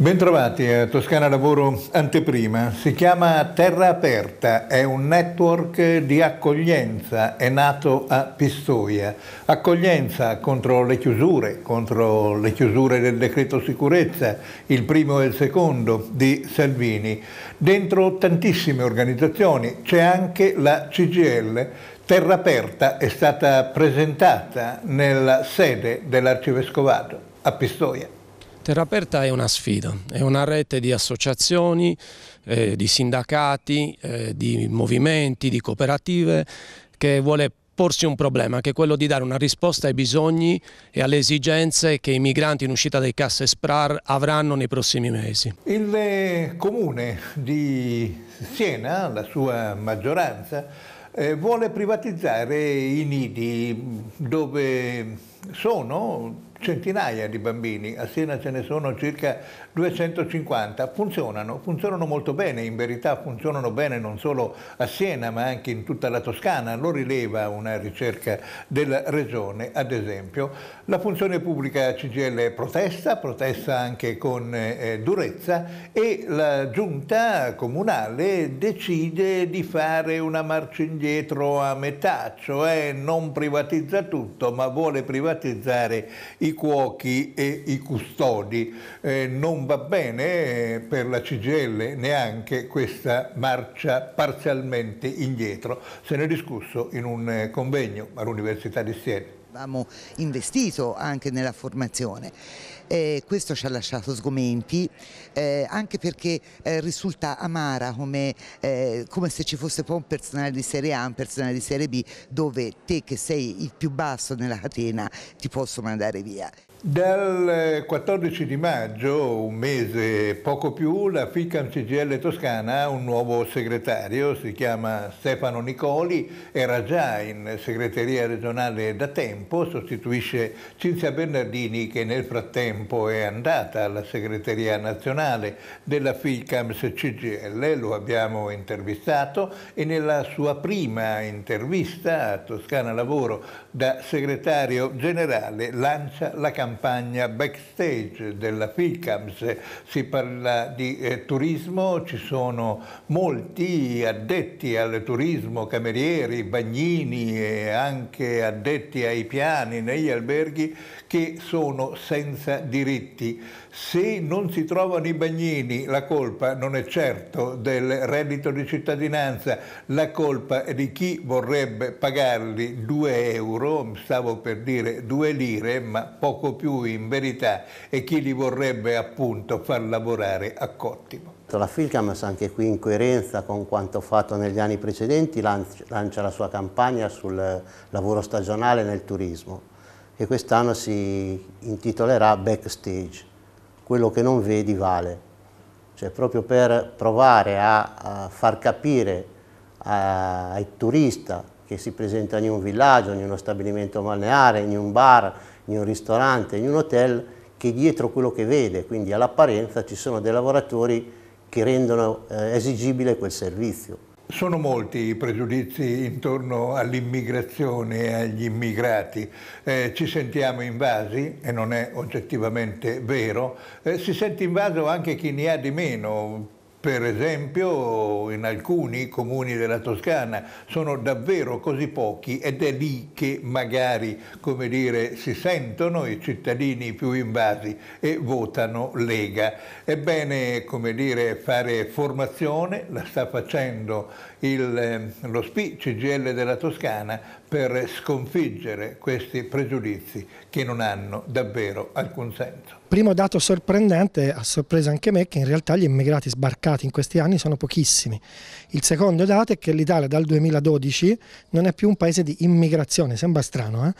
Bentrovati a eh, Toscana Lavoro Anteprima, si chiama Terra Aperta, è un network di accoglienza, è nato a Pistoia. Accoglienza contro le chiusure, contro le chiusure del decreto sicurezza, il primo e il secondo di Salvini. Dentro tantissime organizzazioni c'è anche la CGL, Terra Aperta è stata presentata nella sede dell'Arcivescovato a Pistoia. Terra Aperta è una sfida, è una rete di associazioni, eh, di sindacati, eh, di movimenti, di cooperative che vuole porsi un problema che è quello di dare una risposta ai bisogni e alle esigenze che i migranti in uscita dai casse SPRAR avranno nei prossimi mesi. Il eh, comune di Siena, la sua maggioranza, eh, vuole privatizzare i nidi dove sono centinaia di bambini, a Siena ce ne sono circa 250, funzionano, funzionano molto bene, in verità funzionano bene non solo a Siena ma anche in tutta la Toscana, lo rileva una ricerca della regione ad esempio. La funzione pubblica CGL protesta, protesta anche con eh, durezza e la giunta comunale decide di fare una marcia indietro a metà, cioè non privatizza tutto ma vuole privatizzare i i cuochi e i custodi. Eh, non va bene eh, per la CGL neanche questa marcia parzialmente indietro. Se ne è discusso in un eh, convegno all'Università di Siena avevamo investito anche nella formazione. Eh, questo ci ha lasciato sgomenti, eh, anche perché eh, risulta amara come, eh, come, se ci fosse poi un personale di Serie A, un personale di Serie B, dove te che sei il più basso nella catena ti posso mandare via. Dal 14 eh, di maggio, un mese poco più, la FICAM CGL Toscana ha un nuovo segretario, si chiama Stefano Nicoli, era già in segreteria regionale da tempo, sostituisce Cinzia Bernardini che nel frattempo è andata alla segreteria nazionale della FICAM CGL, lo abbiamo intervistato e nella sua prima intervista a Toscana Lavoro da segretario generale lancia la campagna campagna backstage della FICAMS, si parla di eh, turismo, ci sono molti addetti al turismo, camerieri, bagnini e anche addetti ai piani negli alberghi che sono senza diritti. Se non si trovano i bagnini la colpa non è certo del reddito di cittadinanza, la colpa è di chi vorrebbe pagarli 2 euro, stavo per dire 2 lire, ma poco più più in verità e chi li vorrebbe appunto far lavorare a Cottimo. La Filcams anche qui in coerenza con quanto fatto negli anni precedenti lancia la sua campagna sul lavoro stagionale nel turismo che quest'anno si intitolerà Backstage, quello che non vedi vale, cioè proprio per provare a, far capire ai turista che si presentano in un villaggio, in uno stabilimento balneare, in un bar, in un ristorante, in un hotel, che dietro quello che vede, quindi all'apparenza ci sono dei lavoratori che rendono eh, esigibile quel servizio. Sono molti i pregiudizi intorno all'immigrazione e agli immigrati. Eh, ci sentiamo invasi, e non è oggettivamente vero, eh, si sente invaso anche chi ne ha di meno, per esempio in alcuni comuni della Toscana sono davvero così pochi ed è lì che magari come dire, si sentono i cittadini più invasi e votano Lega. Ebbene come dire, fare formazione la sta facendo il, ehm, lo SPI CGL della Toscana per sconfiggere questi pregiudizi che non hanno davvero alcun senso. Primo dato sorprendente, ha sorpreso anche me, che in realtà gli immigrati sbarcati stati in questi anni sono pochissimi. Il secondo dato è che l'Italia dal 2012 non è più un paese di immigrazione, sembra strano, eh?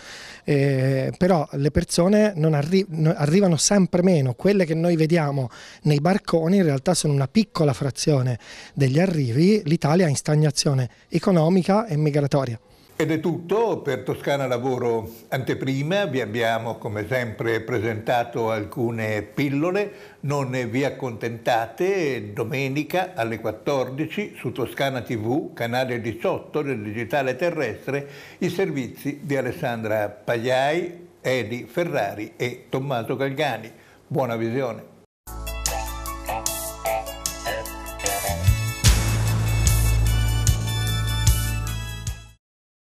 Eh, però le persone arri arrivano sempre meno, quelle che noi vediamo nei barconi in realtà sono una piccola frazione degli arrivi, l'Italia è in stagnazione economica e migratoria. Ed è tutto per Toscana Lavoro Anteprima, vi abbiamo come sempre presentato alcune pillole, non vi accontentate, domenica alle 14 su Toscana TV, canale 18 del Digitale Terrestre, i servizi di Alessandra Pagliai, Edi Ferrari e Tommaso Galgani. Buona visione.